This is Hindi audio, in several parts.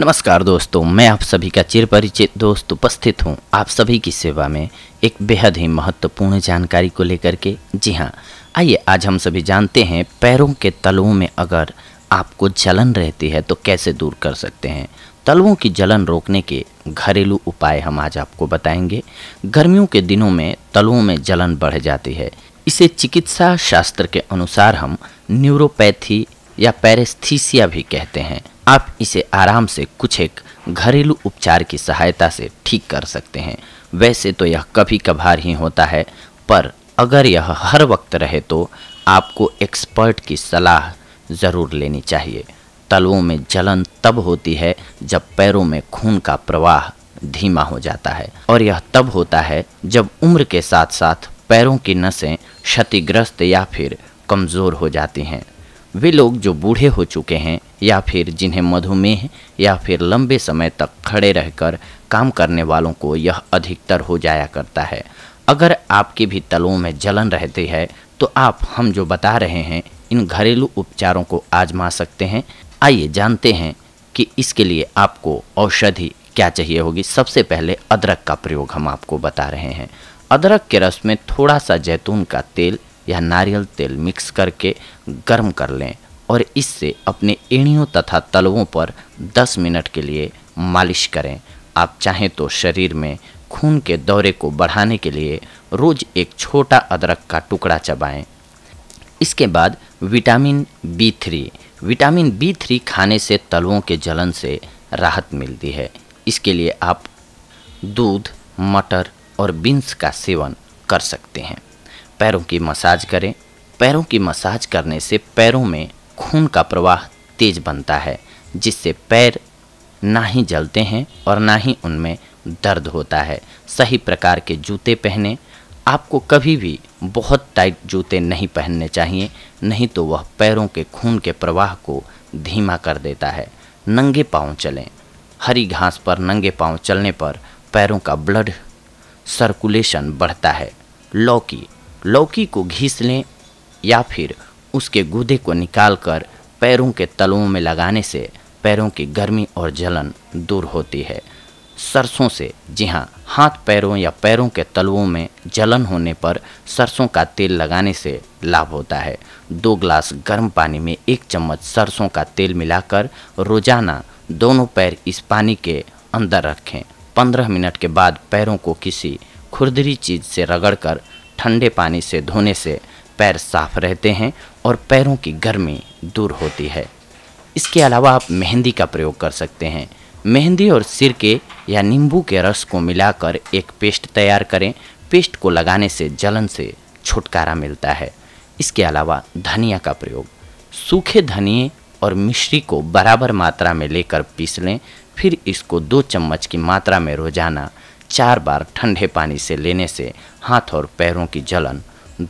नमस्कार दोस्तों मैं आप सभी का चिरपरिचित दोस्त उपस्थित हूँ आप सभी की सेवा में एक बेहद ही महत्वपूर्ण जानकारी को लेकर के जी हाँ आइए आज हम सभी जानते हैं पैरों के तलवों में अगर आपको जलन रहती है तो कैसे दूर कर सकते हैं तलवों की जलन रोकने के घरेलू उपाय हम आज आपको बताएंगे गर्मियों के दिनों में तलवों में जलन बढ़ जाती है इसे चिकित्सा शास्त्र के अनुसार हम न्यूरोपैथी या पैरेस्थीसिया भी कहते हैं आप इसे आराम से कुछ एक घरेलू उपचार की सहायता से ठीक कर सकते हैं वैसे तो यह कभी कभार ही होता है पर अगर यह हर वक्त रहे तो आपको एक्सपर्ट की सलाह ज़रूर लेनी चाहिए तलवों में जलन तब होती है जब पैरों में खून का प्रवाह धीमा हो जाता है और यह तब होता है जब उम्र के साथ साथ पैरों की नसें क्षतिग्रस्त या फिर कमज़ोर हो जाती हैं वे लोग जो बूढ़े हो चुके हैं या फिर जिन्हें मधुमेह या फिर लंबे समय तक खड़े रहकर काम करने वालों को यह अधिकतर हो जाया करता है अगर आपकी भी तलों में जलन रहती है तो आप हम जो बता रहे हैं इन घरेलू उपचारों को आजमा सकते हैं आइए जानते हैं कि इसके लिए आपको औषधि क्या चाहिए होगी सबसे पहले अदरक का प्रयोग हम आपको बता रहे हैं अदरक के रस में थोड़ा सा जैतून का तेल या नारियल तेल मिक्स करके गर्म कर लें और इससे अपने एड़ियों तथा तलवों पर 10 मिनट के लिए मालिश करें आप चाहें तो शरीर में खून के दौरे को बढ़ाने के लिए रोज़ एक छोटा अदरक का टुकड़ा चबाएं। इसके बाद vitamin B three vitamin B three खाने से तलवों के जलन से राहत मिलती है इसके लिए आप दूध मटर और बीन्स का सेवन कर सकते हैं पैरों की मसाज करें पैरों की मसाज करने से पैरों में खून का प्रवाह तेज बनता है जिससे पैर ना ही जलते हैं और ना ही उनमें दर्द होता है सही प्रकार के जूते पहने आपको कभी भी बहुत टाइट जूते नहीं पहनने चाहिए नहीं तो वह पैरों के खून के प्रवाह को धीमा कर देता है नंगे पाँव चलें हरी घास पर नंगे पाँव चलने पर पैरों का ब्लड सर्कुलेशन बढ़ता है लौकी लौकी को घीस लें या फिर उसके गुदे को निकालकर पैरों के तलुओं में लगाने से पैरों की गर्मी और जलन दूर होती है सरसों से जी हाँ हाथ पैरों या पैरों के तलवों में जलन होने पर सरसों का तेल लगाने से लाभ होता है दो ग्लास गर्म पानी में एक चम्मच सरसों का तेल मिलाकर रोजाना दोनों पैर इस पानी के अंदर रखें पंद्रह मिनट के बाद पैरों को किसी खुरदरी चीज़ से रगड़कर ठंडे पानी से धोने से पैर साफ रहते हैं और पैरों की गर्मी दूर होती है इसके अलावा आप मेहंदी का प्रयोग कर सकते हैं मेहंदी और सिरके या नींबू के रस को मिलाकर एक पेस्ट तैयार करें पेस्ट को लगाने से जलन से छुटकारा मिलता है इसके अलावा धनिया का प्रयोग सूखे धनिए और मिश्री को बराबर मात्रा में लेकर पीस लें फिर इसको दो चम्मच की मात्रा में रोजाना चार बार ठंडे पानी से लेने से हाथ और पैरों की जलन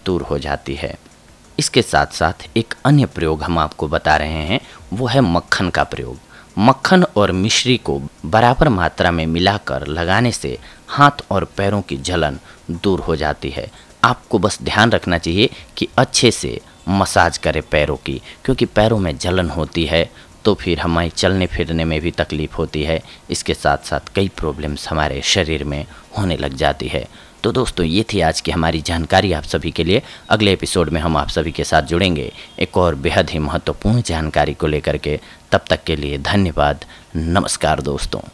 दूर हो जाती है इसके साथ साथ एक अन्य प्रयोग हम आपको बता रहे हैं वो है मक्खन का प्रयोग मक्खन और मिश्री को बराबर मात्रा में मिलाकर लगाने से हाथ और पैरों की जलन दूर हो जाती है आपको बस ध्यान रखना चाहिए कि अच्छे से मसाज करें पैरों की क्योंकि पैरों में जलन होती है तो फिर हमारे चलने फिरने में भी तकलीफ़ होती है इसके साथ साथ कई प्रॉब्लम्स हमारे शरीर में होने लग जाती है तो दोस्तों ये थी आज की हमारी जानकारी आप सभी के लिए अगले एपिसोड में हम आप सभी के साथ जुड़ेंगे एक और बेहद ही महत्वपूर्ण जानकारी को लेकर के तब तक के लिए धन्यवाद नमस्कार दोस्तों